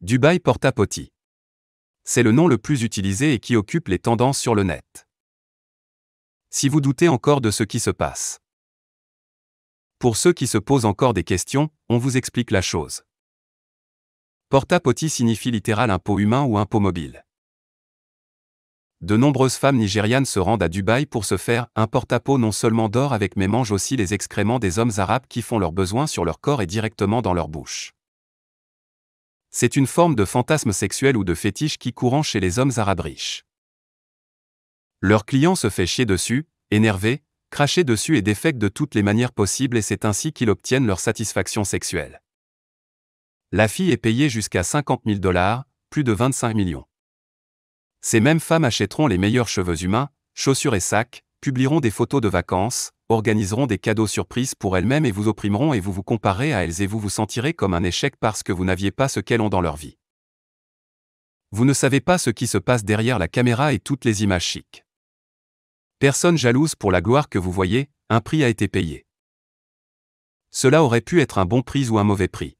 Dubaï Porta Poti. C'est le nom le plus utilisé et qui occupe les tendances sur le net. Si vous doutez encore de ce qui se passe. Pour ceux qui se posent encore des questions, on vous explique la chose. Porta Poti signifie littéral un pot humain ou un pot mobile. De nombreuses femmes nigérianes se rendent à Dubaï pour se faire un Porta pot non seulement d'or avec mais mangent aussi les excréments des hommes arabes qui font leurs besoins sur leur corps et directement dans leur bouche. C'est une forme de fantasme sexuel ou de fétiche qui courant chez les hommes arabes riches. Leur client se fait chier dessus, énervé, cracher dessus et défecte de toutes les manières possibles et c'est ainsi qu'ils obtiennent leur satisfaction sexuelle. La fille est payée jusqu'à 50 000 dollars, plus de 25 millions. Ces mêmes femmes achèteront les meilleurs cheveux humains, chaussures et sacs, publieront des photos de vacances, organiseront des cadeaux surprises pour elles-mêmes et vous opprimeront et vous vous comparez à elles et vous vous sentirez comme un échec parce que vous n'aviez pas ce qu'elles ont dans leur vie. Vous ne savez pas ce qui se passe derrière la caméra et toutes les images chics. Personne jalouse pour la gloire que vous voyez, un prix a été payé. Cela aurait pu être un bon prix ou un mauvais prix.